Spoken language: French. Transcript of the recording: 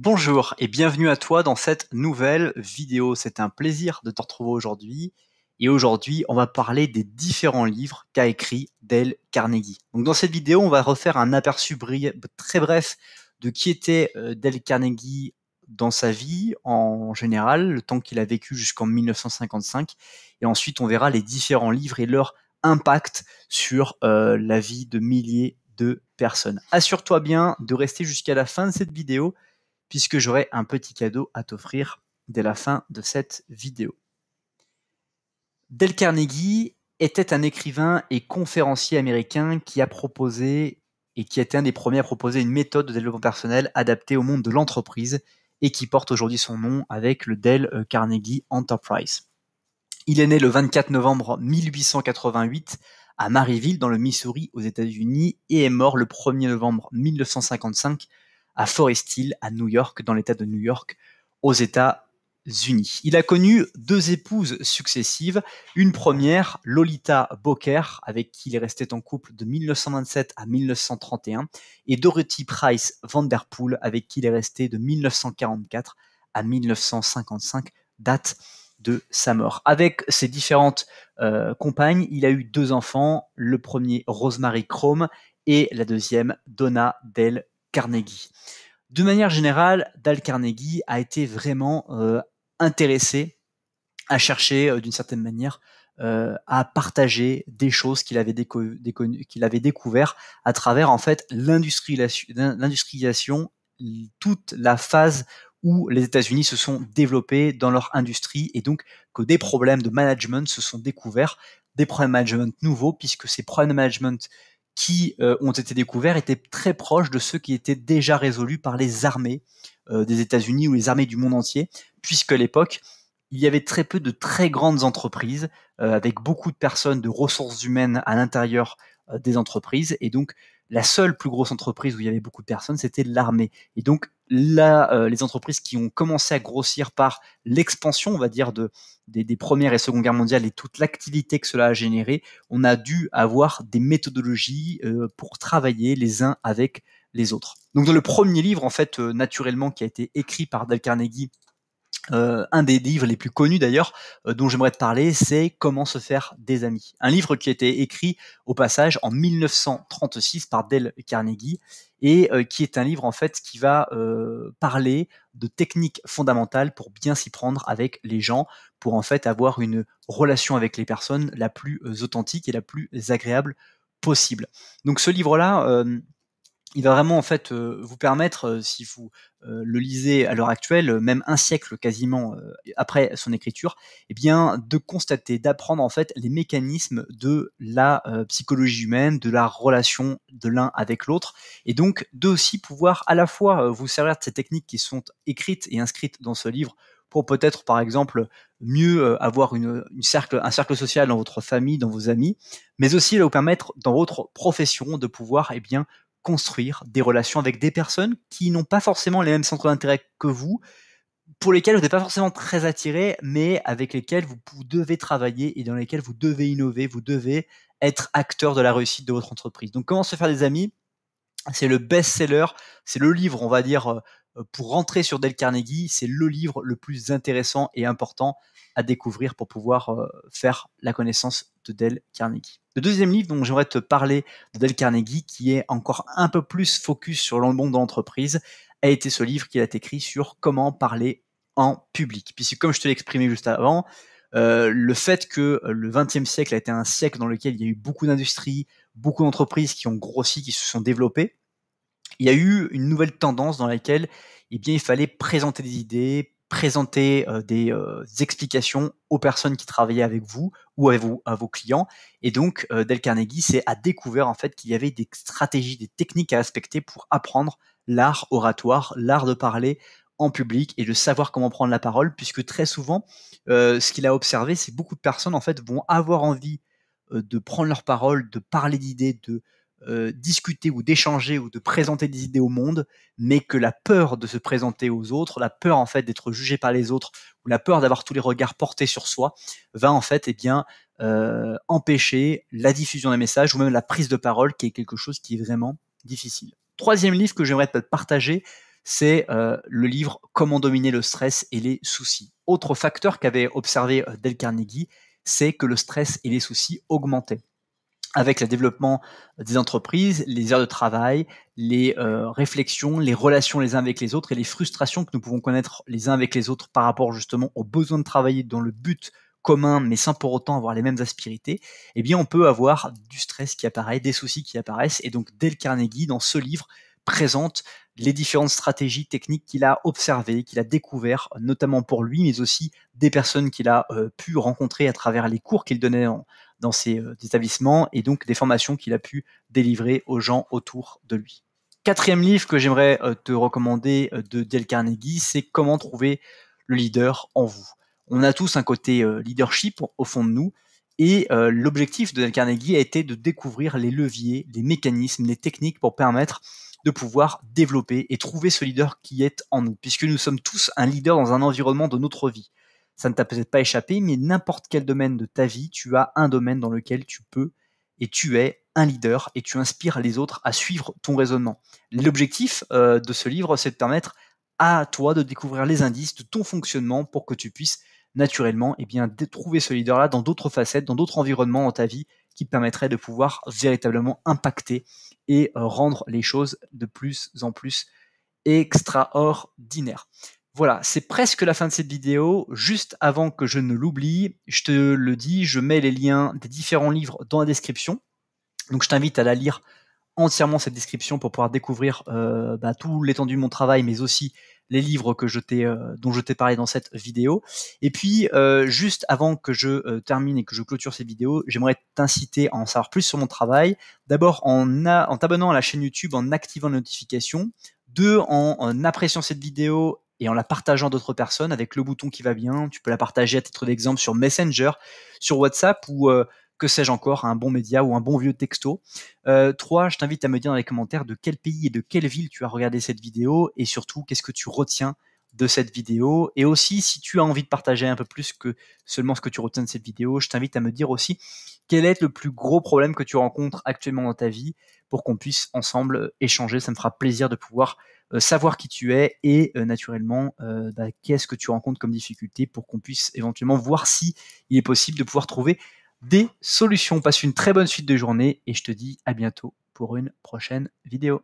Bonjour et bienvenue à toi dans cette nouvelle vidéo. C'est un plaisir de te retrouver aujourd'hui. Et aujourd'hui, on va parler des différents livres qu'a écrit Dale Carnegie. Donc dans cette vidéo, on va refaire un aperçu très bref de qui était euh, Dale Carnegie dans sa vie en général, le temps qu'il a vécu jusqu'en 1955. Et ensuite, on verra les différents livres et leur impact sur euh, la vie de milliers de personnes. Assure-toi bien de rester jusqu'à la fin de cette vidéo puisque j'aurai un petit cadeau à t'offrir dès la fin de cette vidéo. Del Carnegie était un écrivain et conférencier américain qui a proposé et qui était un des premiers à proposer une méthode de développement personnel adaptée au monde de l'entreprise et qui porte aujourd'hui son nom avec le Del euh, Carnegie Enterprise. Il est né le 24 novembre 1888 à Maryville dans le Missouri aux États-Unis et est mort le 1er novembre 1955 à Forest Hill, à New York, dans l'État de New York, aux États-Unis. Il a connu deux épouses successives. Une première, Lolita Boker, avec qui il est resté en couple de 1927 à 1931, et Dorothy Price Vanderpool, avec qui il est resté de 1944 à 1955, date de sa mort. Avec ses différentes euh, compagnes, il a eu deux enfants, le premier Rosemary chrome et la deuxième Donna dell Carnegie. De manière générale, Dale Carnegie a été vraiment euh, intéressé à chercher, euh, d'une certaine manière, euh, à partager des choses qu'il avait, découvertes à travers en fait l'industrialisation, toute la phase où les États-Unis se sont développés dans leur industrie et donc que des problèmes de management se sont découverts, des problèmes de management nouveaux puisque ces problèmes de management qui euh, ont été découverts étaient très proches de ceux qui étaient déjà résolus par les armées euh, des États-Unis ou les armées du monde entier, puisque à l'époque, il y avait très peu de très grandes entreprises, euh, avec beaucoup de personnes, de ressources humaines à l'intérieur des entreprises, et donc la seule plus grosse entreprise où il y avait beaucoup de personnes, c'était l'armée. Et donc là, euh, les entreprises qui ont commencé à grossir par l'expansion, on va dire, de, des, premières et secondes guerres mondiales et toute l'activité que cela a généré, on a dû avoir des méthodologies euh, pour travailler les uns avec les autres. Donc dans le premier livre, en fait, euh, naturellement, qui a été écrit par Dale Carnegie euh, un des livres les plus connus d'ailleurs euh, dont j'aimerais te parler, c'est Comment se faire des amis. Un livre qui a été écrit au passage en 1936 par Dale Carnegie et euh, qui est un livre en fait qui va parler de techniques fondamentales pour bien s'y prendre avec les gens, pour en fait avoir une relation avec les personnes la plus authentique et la plus agréable possible. Donc ce livre-là il va vraiment en fait vous permettre, si vous euh, le lisez à l'heure actuelle, euh, même un siècle quasiment euh, après son écriture, eh bien de constater, d'apprendre en fait les mécanismes de la psychologie humaine, de la relation de l'un avec l'autre, et donc de aussi pouvoir à la fois vous servir de ces techniques qui sont écrites et inscrites dans ce livre pour peut-être par exemple mieux avoir une, un cercle social dans votre famille, dans vos amis, mais aussi là, vous permettre dans votre profession de pouvoir eh bien construire des relations avec des personnes qui n'ont pas forcément les mêmes centres d'intérêt que vous, pour lesquelles vous n'êtes pas forcément très attiré, mais avec lesquelles vous, devez travailler et dans lesquelles vous devez innover, vous devez être acteur de la réussite de votre entreprise. Donc comment se faire des amis c'est le best-seller, c'est le livre, on va dire, euh, euh, pour rentrer sur Dale Carnegie, c'est le livre le plus intéressant et important à découvrir pour pouvoir euh, faire la connaissance de Dale Carnegie. Le deuxième livre dont j'aimerais te parler de Dale Carnegie, qui est encore un peu plus focus sur le monde d'entreprise, a été ce livre qu'il a écrit sur comment parler en public. Puisque comme je te l'ai exprimé juste avant, euh, le fait que le XXe siècle a été un siècle dans lequel il y a eu beaucoup d'industries, beaucoup d'entreprises qui ont grossi, qui se sont développées, il y a eu une nouvelle tendance dans laquelle eh bien, il fallait présenter des idées, présenter euh, des, euh, explications aux personnes qui travaillaient avec vous ou à vos, clients. Et donc, euh, Del Carnegie s'est a découvert en fait qu'il y avait des stratégies, des techniques à respecter pour apprendre l'art oratoire, l'art de parler en public et de savoir comment prendre la parole, puisque très souvent, ce qu'il a observé, c'est beaucoup de personnes en fait vont avoir envie de prendre leur parole, de parler d'idées, de euh, discuter ou d'échanger ou de présenter des idées au monde, mais que la peur de se présenter aux autres, la peur en fait d'être jugé par les autres, ou la peur d'avoir tous les regards portés sur soi, va en fait eh bien euh, empêcher la diffusion des messages ou même la prise de parole, qui est quelque chose qui est vraiment difficile. Troisième livre que j'aimerais peut-être partager, c'est euh, le livre Comment dominer le stress et les soucis. Autre facteur qu'avait observé Del Carnegie, c'est que le stress et les soucis augmentaient avec le développement des entreprises, les heures de travail, les euh, réflexions, les relations les uns avec les autres et les frustrations que nous pouvons connaître les uns avec les autres par rapport justement au besoin de travailler dans le but commun, mais sans pour autant avoir les mêmes aspirités, eh bien on peut avoir du stress qui apparaît, des soucis qui apparaissent, et donc dès le Carnegie, dans ce livre, présente les différentes stratégies techniques qu'il a observées, qu'il a découvertes, notamment pour lui, mais aussi des personnes qu'il a euh, pu rencontrer à travers les cours qu'il donnait dans ses euh, établissements et donc des formations qu'il a pu délivrer aux gens autour de lui. Quatrième livre que j'aimerais euh, te recommander de Dale Carnegie, c'est Comment trouver le leader en vous. On a tous un côté leadership au fond de nous, et l'objectif de Dale Carnegie a été de découvrir les leviers, les mécanismes, les techniques pour permettre de pouvoir développer et trouver ce leader qui est en nous, puisque nous sommes tous un leader dans un environnement de notre vie. Ça ne t'a peut-être pas échappé, mais n'importe quel domaine de ta vie, tu as un domaine dans lequel tu peux et tu es un leader et tu inspires les autres à suivre ton raisonnement. L'objectif euh, de ce livre, c'est de permettre à toi de découvrir les indices de ton fonctionnement pour que tu puisses naturellement et eh bien, trouver ce leader-là dans d'autres facettes, dans d'autres environnements dans ta vie qui te permettraient de pouvoir véritablement impacter et euh, rendre les choses de plus en plus extraordinaires. Voilà, c'est presque la fin de cette vidéo. Juste avant que je ne l'oublie, je te le dis, je mets les liens des différents livres dans la description. Donc je t'invite à la lire entièrement cette description pour pouvoir découvrir euh, bah, tout l'étendue de mon travail, mais aussi les livres que je t'ai, euh, dont je t'ai parlé dans cette vidéo. Et puis, euh, juste avant que je euh, termine et que je clôture cette vidéo j'aimerais t'inciter à en savoir plus sur mon travail. D'abord, en, t'abonnant à la chaîne YouTube, en activant les notifications. Deux, en, appréciant cette vidéo et en la partageant d'autres personnes avec le bouton qui va bien. Tu peux la partager à titre d'exemple sur Messenger, sur WhatsApp ou que sais-je encore, un bon média ou un bon vieux texto. Euh, trois, je t'invite à me dire dans les commentaires de quel pays et de quelle ville tu as regardé cette vidéo et surtout qu'est-ce que tu retiens de cette vidéo. Et aussi, si tu as envie de partager un peu plus que seulement ce que tu retiens de cette vidéo, je t'invite à me dire aussi quel est le plus gros problème que tu rencontres actuellement dans ta vie pour qu'on puisse ensemble euh, échanger. Ça me fera plaisir de pouvoir euh, savoir qui tu es et naturellement bah, qu'est-ce que tu rencontres comme difficulté pour qu'on puisse éventuellement voir si il est possible de pouvoir trouver des solutions. Passe une très bonne suite de journée et je te dis à bientôt pour une prochaine vidéo.